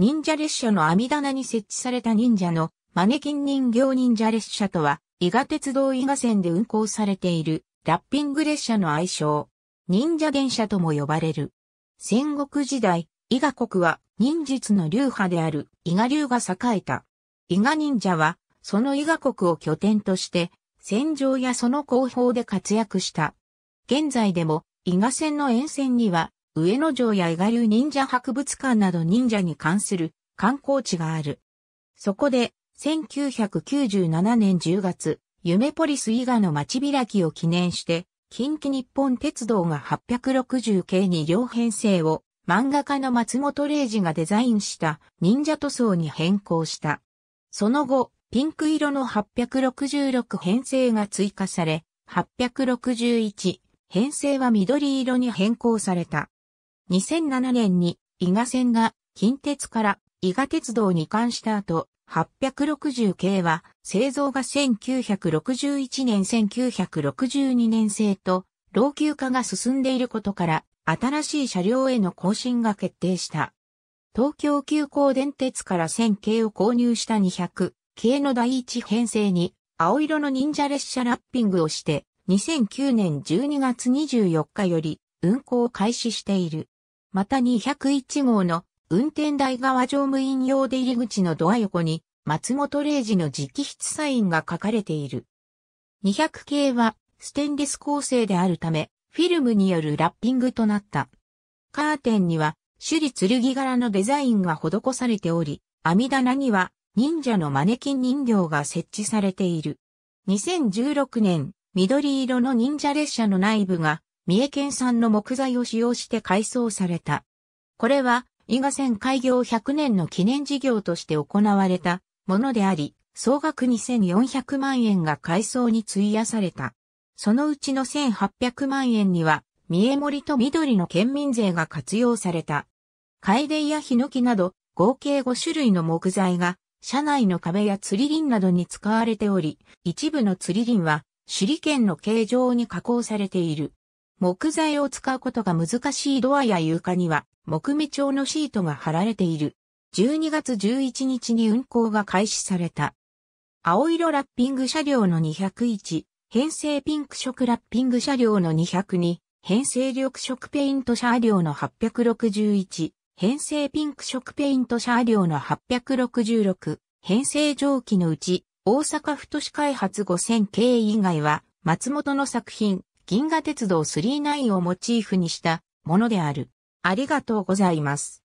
忍者列車の網棚に設置された忍者のマネキン人形忍者列車とは、伊賀鉄道伊賀線で運行されているラッピング列車の愛称、忍者電車とも呼ばれる。戦国時代、伊賀国は忍術の流派である伊賀流が栄えた。伊賀忍者は、その伊賀国を拠点として、戦場やその後方で活躍した。現在でも、伊賀線の沿線には、上野城や伊賀流忍者博物館など忍者に関する観光地がある。そこで、1997年10月、夢ポリス伊賀の町開きを記念して、近畿日本鉄道が860系に両編成を漫画家の松本零士がデザインした忍者塗装に変更した。その後、ピンク色の866編成が追加され、861編成は緑色に変更された。2007年に伊賀線が近鉄から伊賀鉄道に関した後、860系は製造が1961年1962年製と老朽化が進んでいることから新しい車両への更新が決定した。東京急行電鉄から1000系を購入した200系の第一編成に青色の忍者列車ラッピングをして2009年12月24日より運行を開始している。また201号の運転台側乗務員用出入り口のドア横に松本零士の直筆サインが書かれている。200系はステンレス構成であるため、フィルムによるラッピングとなった。カーテンには首里剣柄のデザインが施されており、網棚には忍者のマネキン人形が設置されている。2016年、緑色の忍者列車の内部が三重県産の木材を使用して改装された。これは、伊賀線開業100年の記念事業として行われたものであり、総額2400万円が改装に費やされた。そのうちの1800万円には、三重森と緑の県民税が活用された。楓やヒノキなど、合計5種類の木材が、車内の壁や釣り輪などに使われており、一部の釣り輪は、手裏剣の形状に加工されている。木材を使うことが難しいドアや床には木目調のシートが貼られている。12月11日に運行が開始された。青色ラッピング車両の201、編成ピンク色ラッピング車両の202、編成緑色ペイント車両の861、編成ピンク色ペイント車両の866、編成蒸気のうち、大阪府都市開発5000系以外は、松本の作品、銀河鉄道999をモチーフにしたものである。ありがとうございます。